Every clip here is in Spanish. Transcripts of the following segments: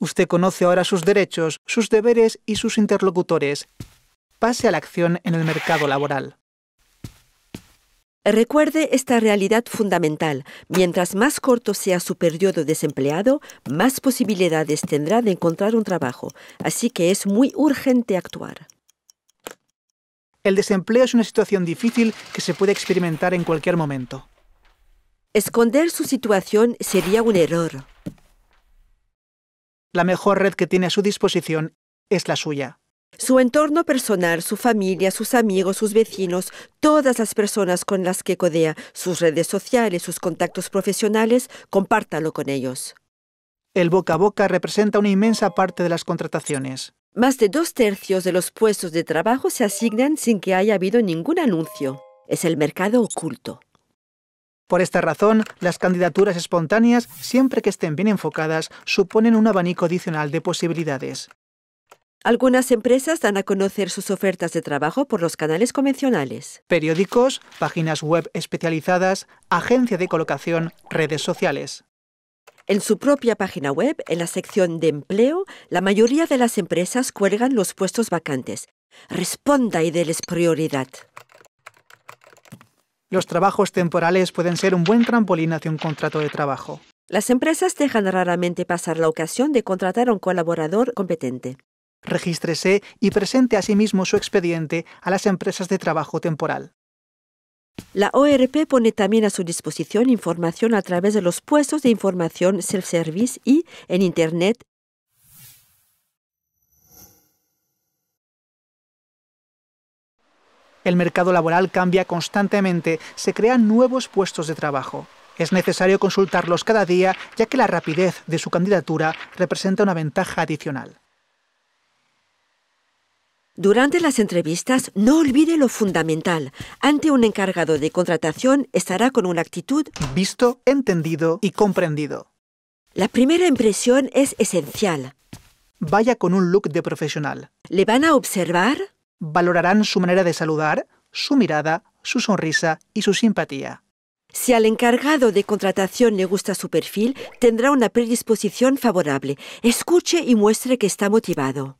Usted conoce ahora sus derechos, sus deberes y sus interlocutores. Pase a la acción en el mercado laboral. Recuerde esta realidad fundamental. Mientras más corto sea su periodo desempleado, más posibilidades tendrá de encontrar un trabajo. Así que es muy urgente actuar. El desempleo es una situación difícil que se puede experimentar en cualquier momento. Esconder su situación sería un error. La mejor red que tiene a su disposición es la suya. Su entorno personal, su familia, sus amigos, sus vecinos, todas las personas con las que codea, sus redes sociales, sus contactos profesionales, compártalo con ellos. El boca a boca representa una inmensa parte de las contrataciones. Más de dos tercios de los puestos de trabajo se asignan sin que haya habido ningún anuncio. Es el mercado oculto. Por esta razón, las candidaturas espontáneas, siempre que estén bien enfocadas, suponen un abanico adicional de posibilidades. Algunas empresas dan a conocer sus ofertas de trabajo por los canales convencionales. Periódicos, páginas web especializadas, agencia de colocación, redes sociales. En su propia página web, en la sección de empleo, la mayoría de las empresas cuelgan los puestos vacantes. Responda y déles prioridad. Los trabajos temporales pueden ser un buen trampolín hacia un contrato de trabajo. Las empresas dejan raramente pasar la ocasión de contratar a un colaborador competente. Regístrese y presente asimismo su expediente a las empresas de trabajo temporal. La ORP pone también a su disposición información a través de los puestos de información self-service y en Internet El mercado laboral cambia constantemente, se crean nuevos puestos de trabajo. Es necesario consultarlos cada día, ya que la rapidez de su candidatura representa una ventaja adicional. Durante las entrevistas, no olvide lo fundamental. Ante un encargado de contratación estará con una actitud visto, entendido y comprendido. La primera impresión es esencial. Vaya con un look de profesional. ¿Le van a observar? valorarán su manera de saludar, su mirada, su sonrisa y su simpatía. Si al encargado de contratación le gusta su perfil, tendrá una predisposición favorable. Escuche y muestre que está motivado.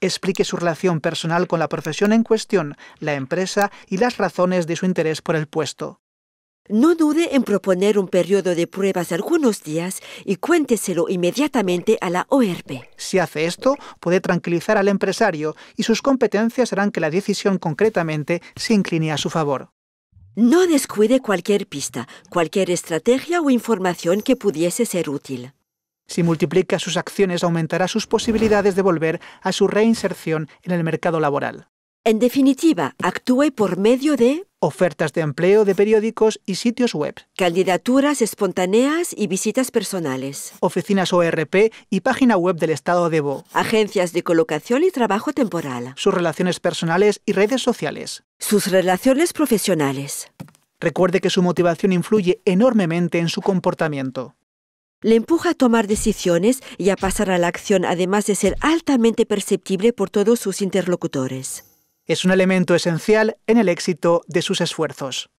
Explique su relación personal con la profesión en cuestión, la empresa y las razones de su interés por el puesto. No dude en proponer un periodo de pruebas algunos días y cuénteselo inmediatamente a la ORP. E si hace esto, puede tranquilizar al empresario y sus competencias harán que la decisión concretamente se incline a su favor. No descuide cualquier pista, cualquier estrategia o información que pudiese ser útil. Si multiplica sus acciones aumentará sus posibilidades de volver a su reinserción en el mercado laboral. En definitiva, actúe por medio de ofertas de empleo de periódicos y sitios web, candidaturas espontáneas y visitas personales, oficinas ORP y página web del Estado de Bo, agencias de colocación y trabajo temporal, sus relaciones personales y redes sociales, sus relaciones profesionales. Recuerde que su motivación influye enormemente en su comportamiento. Le empuja a tomar decisiones y a pasar a la acción, además de ser altamente perceptible por todos sus interlocutores es un elemento esencial en el éxito de sus esfuerzos.